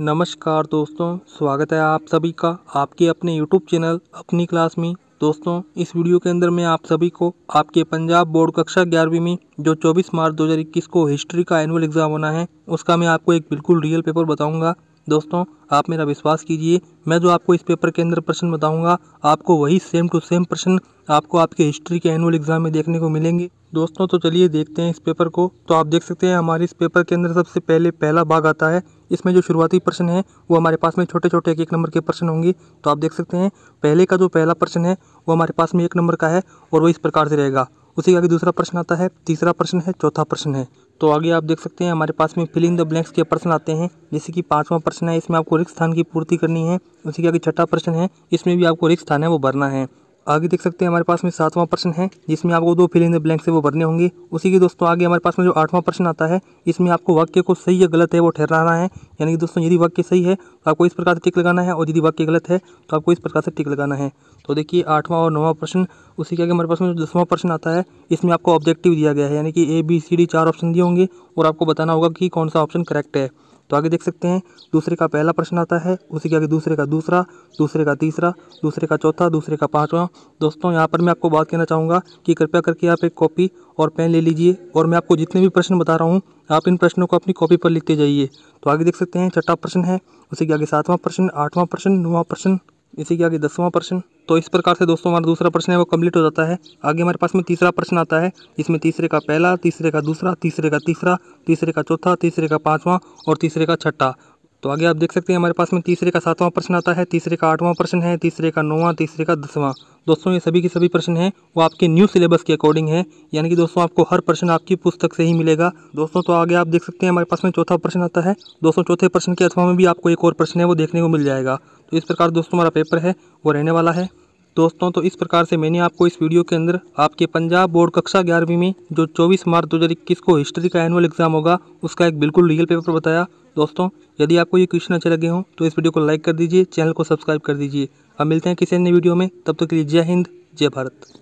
नमस्कार दोस्तों स्वागत है आप सभी का आपके अपने यूट्यूब चैनल अपनी क्लास में दोस्तों इस वीडियो के अंदर मैं आप सभी को आपके पंजाब बोर्ड कक्षा ग्यारहवीं में जो 24 मार्च 2021 को हिस्ट्री का एनुअल एग्ज़ाम होना है उसका मैं आपको एक बिल्कुल रियल पेपर बताऊंगा दोस्तों आप मेरा विश्वास कीजिए मैं जो आपको इस पेपर के अंदर प्रश्न बताऊंगा आपको वही सेम टू सेम प्रश्न आपको आपके हिस्ट्री के एनुअल एग्जाम में देखने को मिलेंगे दोस्तों तो चलिए देखते हैं इस पेपर को तो आप देख सकते हैं हमारे इस पेपर के अंदर सबसे पहले पहला भाग आता है इसमें जो शुरुआती प्रश्न है वो हमारे पास में छोटे छोटे एक एक नंबर के प्रश्न होंगे तो आप देख सकते हैं पहले का जो पहला प्रश्न है वो हमारे पास में एक नंबर का है और वो इस प्रकार से रहेगा उसी के आगे दूसरा प्रश्न आता है तीसरा प्रश्न है चौथा प्रश्न है तो आगे आप देख सकते हैं हमारे पास में फिलिंग द ब्लैंक्स के प्रश्न आते हैं जैसे कि पांचवा प्रश्न है इसमें आपको रिक्त स्थान की पूर्ति करनी है उसी के आगे छठा प्रश्न है इसमें भी आपको रिक्त स्थान है वो भरना है आगे देख सकते हैं हमारे पास में सातवां प्रश्न है जिसमें आपको दो फिलिंग ब्लैंक से वो भरने होंगे उसी के दोस्तों आगे हमारे पास में जो आठवां प्रश्न आता है इसमें आपको वाक्य को सही या गलत है वो ठहराना है यानी कि दोस्तों यदि वाक्य सही है तो आपको इस प्रकार से टिक लगाना है और यदि वाक्य गलत है तो आपको इस प्रकार से टिक लगाना है तो देखिए आठवां और नौवां प्रश्न उसी के आगे हमारे पास में जो दसवां प्रश्न आता है इसमें आपको ऑब्जेक्टिव दिया गया है यानी कि ए बी सी डी चार ऑप्शन दिए होंगे और आपको बताना होगा कि कौन सा ऑप्शन करेक्ट है तो आगे देख सकते हैं दूसरे का पहला प्रश्न आता है उसी के आगे दूसरे का दूसरा दूसरे का तीसरा दूसरे का चौथा दूसरे का पाँचवा दोस्तों यहाँ पर मैं आपको बात कहना चाहूँगा कि कृपया करके आप एक कॉपी और पेन ले लीजिए और मैं आपको जितने भी प्रश्न बता रहा हूँ आप इन प्रश्नों को अपनी कॉपी पर लिखते जाइए तो आगे देख सकते हैं छठा प्रश्न है उसी के आगे सातवां प्रश्न आठवां प्रश्न नौवां प्रश्न इसी के आगे दसवां प्रश्न तो इस प्रकार से दोस्तों हमारा दूसरा प्रश्न है वो कंप्लीट हो जाता है आगे हमारे पास में तीसरा प्रश्न आता है इसमें तीसरे का पहला तीसरे का दूसरा तीसरे का तीसरा तीसरे का चौथा तीसरे का पाँचवा और तीसरे का छठा तो आगे आप देख सकते हैं हमारे पास में तीसरे का सातवां प्रश्न आता है तीसरे का आठवां प्रश्न है तीसरे का नौवां तीसरे का दसवां दोस्तों ये सभी के सभी प्रश्न हैं वो आपके न्यू सिलेबस के अकॉर्डिंग है यानी कि दोस्तों आपको हर प्रश्न आपकी पुस्तक से ही मिलेगा दोस्तों तो आगे आप देख सकते हैं हमारे पास में चौथा प्रश्न आता है दोस्तों चौथे प्रश्न के अथवा में भी आपको एक और प्रश्न है वो देखने को मिल जाएगा तो इस प्रकार दोस्तों हमारा पेपर है वो रहने वाला है दोस्तों तो इस प्रकार से मैंने आपको इस वीडियो के अंदर आपके पंजाब बोर्ड कक्षा ग्यारहवीं में जो 24 मार्च 2021 को हिस्ट्री का एनुअल एग्जाम होगा उसका एक बिल्कुल रियल पेपर बताया दोस्तों यदि आपको ये क्वेश्चन अच्छे लगे हों तो इस वीडियो को लाइक कर दीजिए चैनल को सब्सक्राइब कर दीजिए अब मिलते हैं किसी अन्य वीडियो में तब तक तो के लिए जय हिंद जय भारत